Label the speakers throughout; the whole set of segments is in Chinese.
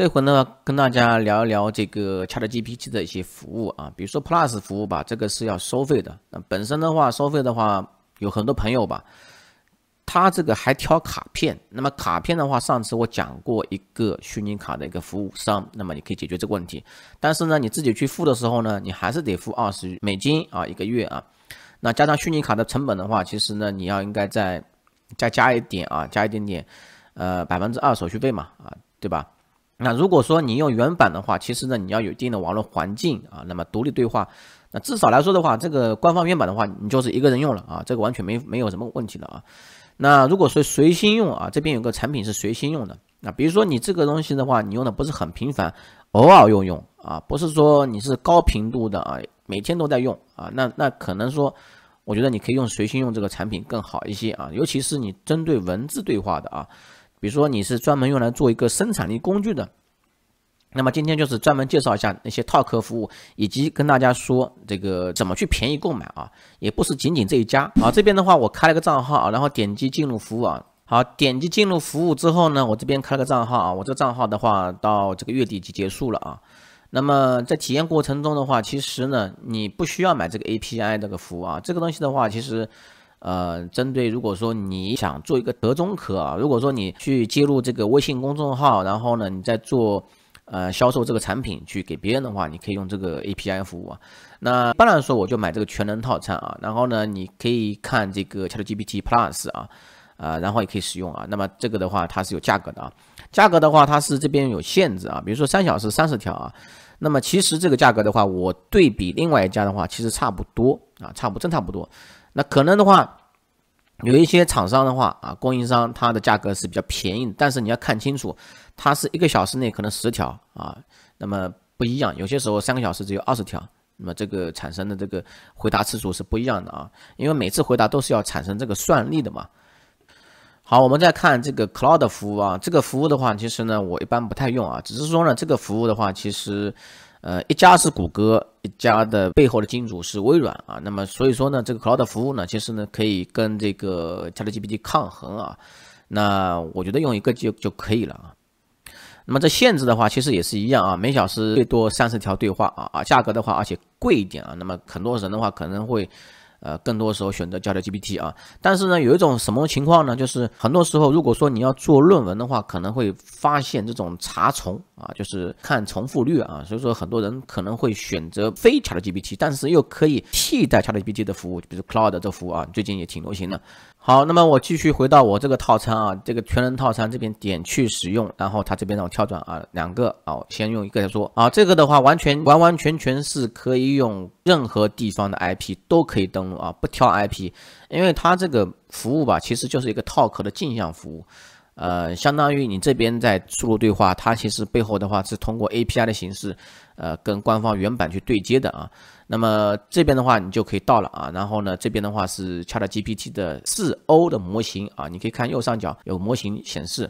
Speaker 1: 这回呢，跟大家聊一聊这个 ChatGPT 的一些服务啊，比如说 Plus 服务吧，这个是要收费的。那本身的话，收费的话，有很多朋友吧，他这个还挑卡片。那么卡片的话，上次我讲过一个虚拟卡的一个服务商，那么你可以解决这个问题。但是呢，你自己去付的时候呢，你还是得付二十美金啊，一个月啊。那加上虚拟卡的成本的话，其实呢，你要应该再再加一点啊，加一点点，呃，百分之二手续费嘛，啊，对吧？那如果说你用原版的话，其实呢你要有一定的网络环境啊，那么独立对话，那至少来说的话，这个官方原版的话，你就是一个人用了啊，这个完全没没有什么问题的啊。那如果说随心用啊，这边有个产品是随心用的，那比如说你这个东西的话，你用的不是很频繁，偶尔用用啊，不是说你是高频度的啊，每天都在用啊，那那可能说，我觉得你可以用随心用这个产品更好一些啊，尤其是你针对文字对话的啊。比如说你是专门用来做一个生产力工具的，那么今天就是专门介绍一下那些套壳服务，以及跟大家说这个怎么去便宜购买啊，也不是仅仅这一家啊。这边的话我开了个账号，然后点击进入服务啊。好，点击进入服务之后呢，我这边开了个账号啊。我这账号的话到这个月底就结束了啊。那么在体验过程中的话，其实呢你不需要买这个 API 这个服务啊，这个东西的话其实。呃，针对如果说你想做一个德中啊，如果说你去接入这个微信公众号，然后呢，你再做呃销售这个产品去给别人的话，你可以用这个 API 服务啊。那一般来说，我就买这个全能套餐啊。然后呢，你可以看这个 ChatGPT Plus 啊，啊，然后也可以使用啊。那么这个的话，它是有价格的啊。价格的话，它是这边有限制啊，比如说三小时三十条啊。那么其实这个价格的话，我对比另外一家的话，其实差不多啊，差不真差不多。那可能的话，有一些厂商的话啊，供应商它的价格是比较便宜，但是你要看清楚，它是一个小时内可能十条啊，那么不一样，有些时候三个小时只有二十条，那么这个产生的这个回答次数是不一样的啊，因为每次回答都是要产生这个算力的嘛。好，我们再看这个 cloud 服务啊，这个服务的话，其实呢我一般不太用啊，只是说呢这个服务的话，其实。呃，一家是谷歌，一家的背后的金主是微软啊。那么，所以说呢，这个 cloud 服务呢，其实呢可以跟这个 ChatGPT 抗衡啊。那我觉得用一个就就可以了啊。那么这限制的话，其实也是一样啊，每小时最多三十条对话啊。啊，价格的话，而且贵一点啊。那么很多人的话可能会。呃，更多时候选择 ChatGPT 啊，但是呢，有一种什么情况呢？就是很多时候，如果说你要做论文的话，可能会发现这种查重啊，就是看重复率啊，所以说很多人可能会选择非 ChatGPT，但是又可以替代 ChatGPT 的服务，比如 Cloud 这服务啊，最近也挺流行的。好，那么我继续回到我这个套餐啊，这个全能套餐这边点去使用，然后它这边让我跳转啊，两个啊，我先用一个再说啊，这个的话完全完完全全是可以用任何地方的 IP 都可以登。啊，不挑 IP，因为它这个服务吧，其实就是一个套壳的镜像服务，呃，相当于你这边在输入对话，它其实背后的话是通过 API 的形式，呃，跟官方原版去对接的啊。那么这边的话你就可以到了啊，然后呢，这边的话是 c h a t GPT 的 4o 的模型啊，你可以看右上角有模型显示，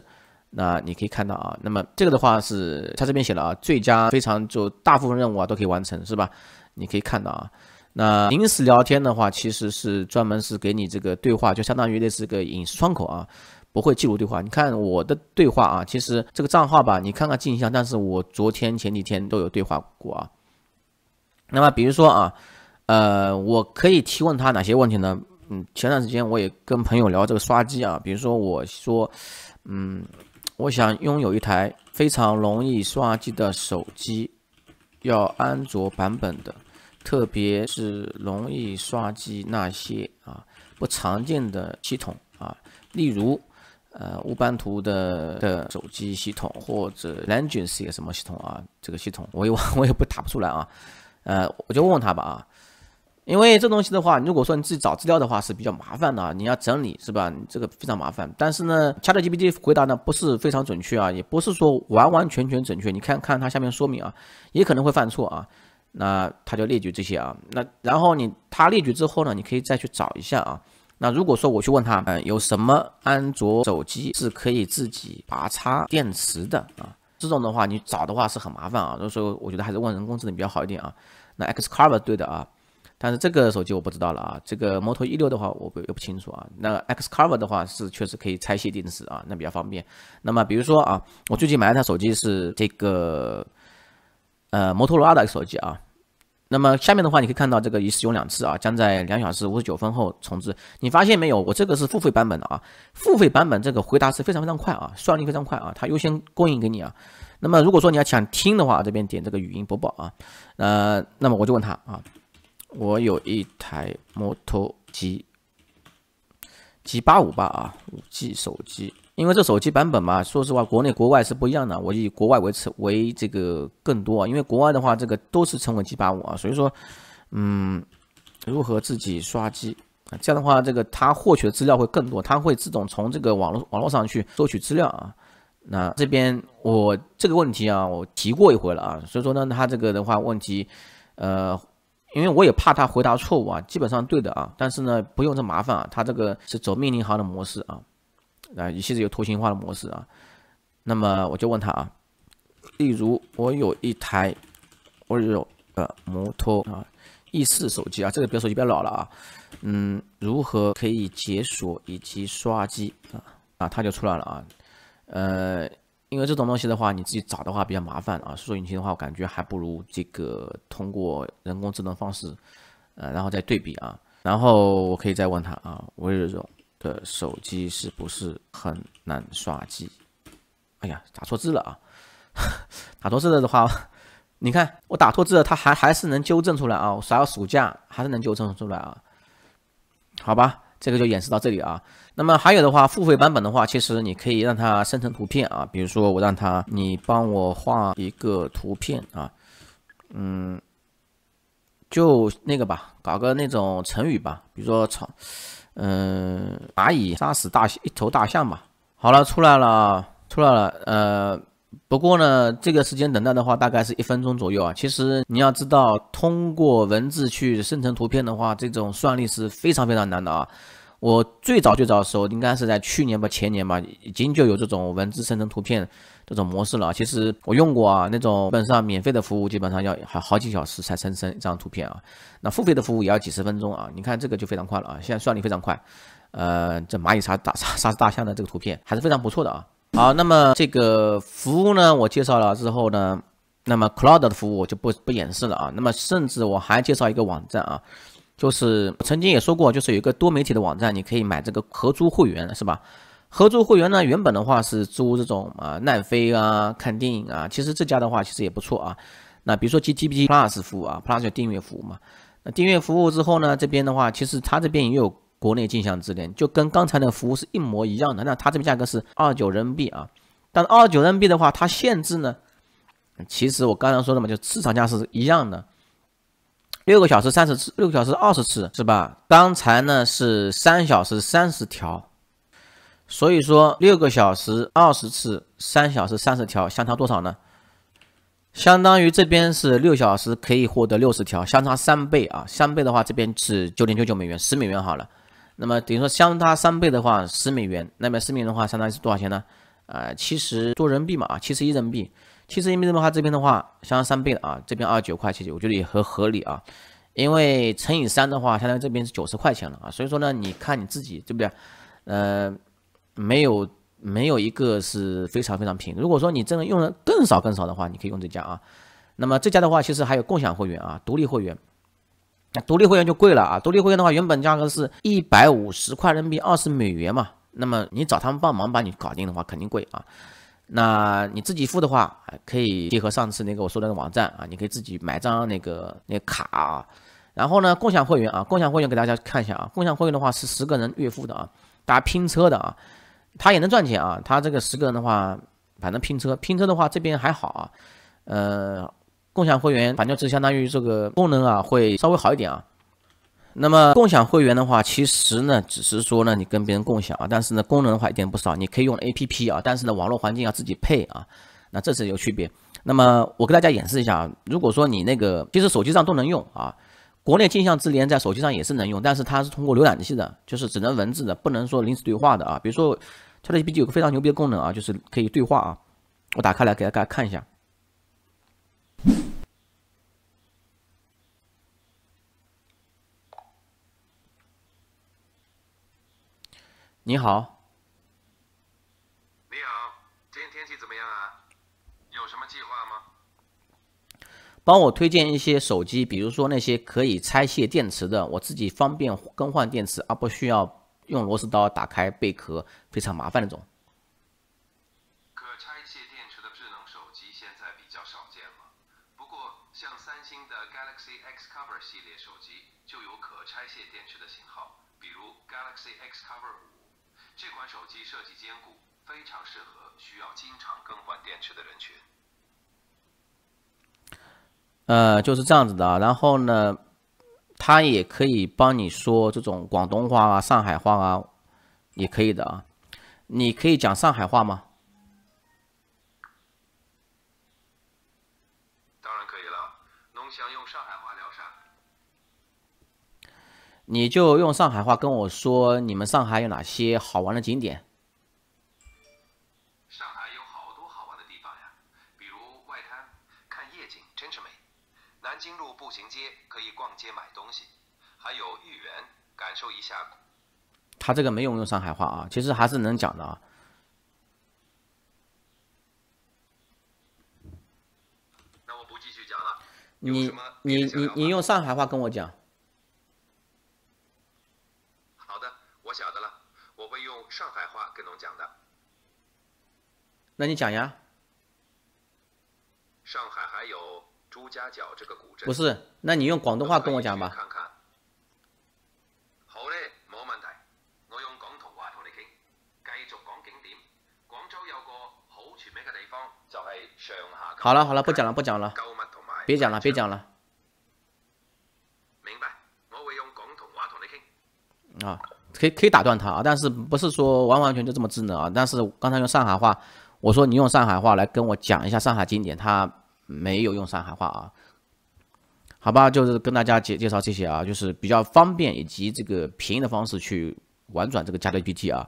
Speaker 1: 那你可以看到啊，那么这个的话是它这边写了啊，最佳非常就大部分任务啊都可以完成是吧？你可以看到啊。那临时聊天的话，其实是专门是给你这个对话，就相当于类似个隐私窗口啊，不会记录对话。你看我的对话啊，其实这个账号吧，你看看镜像，但是我昨天前几天都有对话过啊。那么比如说啊，呃，我可以提问他哪些问题呢？嗯，前段时间我也跟朋友聊这个刷机啊，比如说我说，嗯，我想拥有一台非常容易刷机的手机，要安卓版本的。特别是容易刷机那些啊，不常见的系统啊，例如呃，乌班图的的手机系统或者 l a n u x 一个什么系统啊，这个系统我也 我也不打不出来啊，呃，我就问问他吧啊，因为这东西的话，如果说你自己找资料的话是比较麻烦的啊，你要整理是吧？你这个非常麻烦。但是呢，chat GPT 回答呢不是非常准确啊，也不是说完完全全准确，你看看它下面说明啊，也可能会犯错啊。那他就列举这些啊，那然后你他列举之后呢，你可以再去找一下啊。那如果说我去问他，嗯，有什么安卓手机是可以自己拔插电池的啊？这种的话你找的话是很麻烦啊，所以说我觉得还是问人工智能比较好一点啊。那 X Cover 对的啊，但是这个手机我不知道了啊，这个摩托一六的话我也不清楚啊。那 X Cover 的话是确实可以拆卸电池啊，那比较方便。那么比如说啊，我最近买了台手机是这个。呃，摩托罗拉的手机啊，那么下面的话你可以看到这个已使用两次啊，将在两小时五十九分后重置。你发现没有，我这个是付费版本的啊，付费版本这个回答是非常非常快啊，算力非常快啊，它优先供应给你啊。那么如果说你要想听的话，这边点这个语音播报啊，呃，那么我就问他啊，我有一台摩托机。G 八五八啊，五 G 手机，因为这手机版本嘛，说实话，国内国外是不一样的。我以国外为为这个更多啊，因为国外的话，这个都是称为 G 八五啊。所以说，嗯，如何自己刷机啊？这样的话，这个他获取的资料会更多，他会自动从这个网络网络上去收取资料啊。那这边我这个问题啊，我提过一回了啊，所以说呢，他这个的话问题，呃。因为我也怕他回答错误啊，基本上对的啊，但是呢不用这麻烦啊，他这个是走命令行的模式啊，啊，一些有图形化的模式啊，那么我就问他啊，例如我有一台，我有呃摩托啊，E 四手机啊，这个比较手机比较老了啊，嗯，如何可以解锁以及刷机啊？啊，他就出来了啊，呃。因为这种东西的话，你自己找的话比较麻烦啊。搜索引擎的话，我感觉还不如这个通过人工智能方式，呃，然后再对比啊。然后我可以再问他啊 v i v 的手机是不是很难刷机？哎呀，打错字了啊！打错字了的话，你看我打错字，了，它还还是能纠正出来啊。啥有暑假还是能纠正出来啊？好吧。这个就演示到这里啊。那么还有的话，付费版本的话，其实你可以让它生成图片啊。比如说我让它，你帮我画一个图片啊。嗯，就那个吧，搞个那种成语吧。比如说，草，嗯，蚂蚁杀死大一头大象吧。好了，出来了，出来了，呃。不过呢，这个时间等待的话，大概是一分钟左右啊。其实你要知道，通过文字去生成图片的话，这种算力是非常非常难的啊。我最早最早的时候，应该是在去年吧、前年吧，已经就有这种文字生成图片这种模式了啊。其实我用过啊，那种基本上免费的服务，基本上要好好几小时才生成一张图片啊。那付费的服务也要几十分钟啊。你看这个就非常快了啊，现在算力非常快。呃，这蚂蚁杀大杀杀大象的这个图片还是非常不错的啊。好，那么这个服务呢，我介绍了之后呢，那么 cloud 的服务我就不不演示了啊。那么甚至我还介绍一个网站啊，就是曾经也说过，就是有一个多媒体的网站，你可以买这个合租会员是吧？合租会员呢，原本的话是租这种啊，奈飞啊，看电影啊。其实这家的话其实也不错啊。那比如说 G T P Plus 服务啊，Plus 就订阅服务嘛。那订阅服务之后呢，这边的话其实它这边也有。国内镜像之联就跟刚才个服务是一模一样的，那它这边价格是二九人民币啊，但是二九人民币的话，它限制呢，其实我刚才说的嘛，就市场价是一样的，六个小时三十次，六个小时二十次是吧？刚才呢是三小时三十条，所以说六个小时二十次，三小时三十条相差多少呢？相当于这边是六小时可以获得六十条，相差三倍啊，三倍的话这边是九点九九美元，十美元好了。那么等于说相差三倍的话，十美元那么十美元的话，相当于是多少钱呢？啊，七十多人民币嘛啊，七十一人民币，七十一人民币的话，这边的话相差三倍啊，这边二十九块七九，我觉得也合合理啊，因为乘以三的话，相当于这边是九十块钱了啊，所以说呢，你看你自己对不对？呃，没有没有一个是非常非常平。如果说你真的用的更少更少的话，你可以用这家啊。那么这家的话，其实还有共享会员啊，独立会员，独立会员就贵了啊！独立会员的话，原本价格是一百五十块人民币，二十美元嘛。那么你找他们帮忙把你搞定的话，肯定贵啊。那你自己付的话，可以结合上次那个我说的那个网站啊，你可以自己买张那个那卡啊。然后呢，共享会员啊，共享会员给大家看一下啊。共享会员的话是十个人月付的啊，大家拼车的啊，他也能赚钱啊。他这个十个人的话，反正拼车，拼车的话这边还好啊，呃。共享会员，反正就是相当于这个功能啊，会稍微好一点啊。那么共享会员的话，其实呢，只是说呢，你跟别人共享啊，但是呢，功能的话一点不少，你可以用 APP 啊，但是呢，网络环境要自己配啊。那这是有区别。那么我给大家演示一下啊，如果说你那个，其实手机上都能用啊，国内镜像智联在手机上也是能用，但是它是通过浏览器的，就是只能文字的，不能说临时对话的啊。比如说它的 APP 有个非常牛逼的功能啊，就是可以对话啊。我打开来给大家看一下。你好。你好，今天天气怎么样啊？有什么计划吗？帮我推荐一些手机，比如说那些可以拆卸电池的，我自己方便更换电池，而不需要用螺丝刀打开贝壳非常麻烦那种。可拆卸电池的智能手机现在比较少见了，不过像三星的 Galaxy Xcover 系列手机就有可拆卸电池的型号，比如 Galaxy Xcover 五。这款手机设计坚固，非常适合需要经常更换电池的人群。呃，就是这样子的啊。然后呢，它也可以帮你说这种广东话啊、上海话啊，也可以的啊。你可以讲上海话吗？当然可以了。侬想用上海话聊啥？你就用上海话跟我说，你们上海有哪些好玩的景点？上海有好多好玩的地方呀，比如外滩，看夜景真是美。南京路步行街可以逛街买东西，还有豫园，感受一下。他这个没有用上海话啊，其实还是能讲的啊。那我不继续讲了。你你你你用上海话跟我讲。上海话跟侬讲的，那你讲呀。上海还有朱家角这个古镇。不是，那你用广东话跟我讲吧。好嘞，冇问题，我用广东话同你倾。继续讲景点，广州有个好出名嘅地方，就系上下。好了好了，不讲了不讲了，别讲了别讲了。明白，我会用广东话同你倾。啊。可以可以打断他啊，但是不是说完完全就这么智能啊？但是刚才用上海话，我说你用上海话来跟我讲一下上海经典，他没有用上海话啊，好吧？就是跟大家介介绍这些啊，就是比较方便以及这个便宜的方式去玩转这个加的 PPT 啊。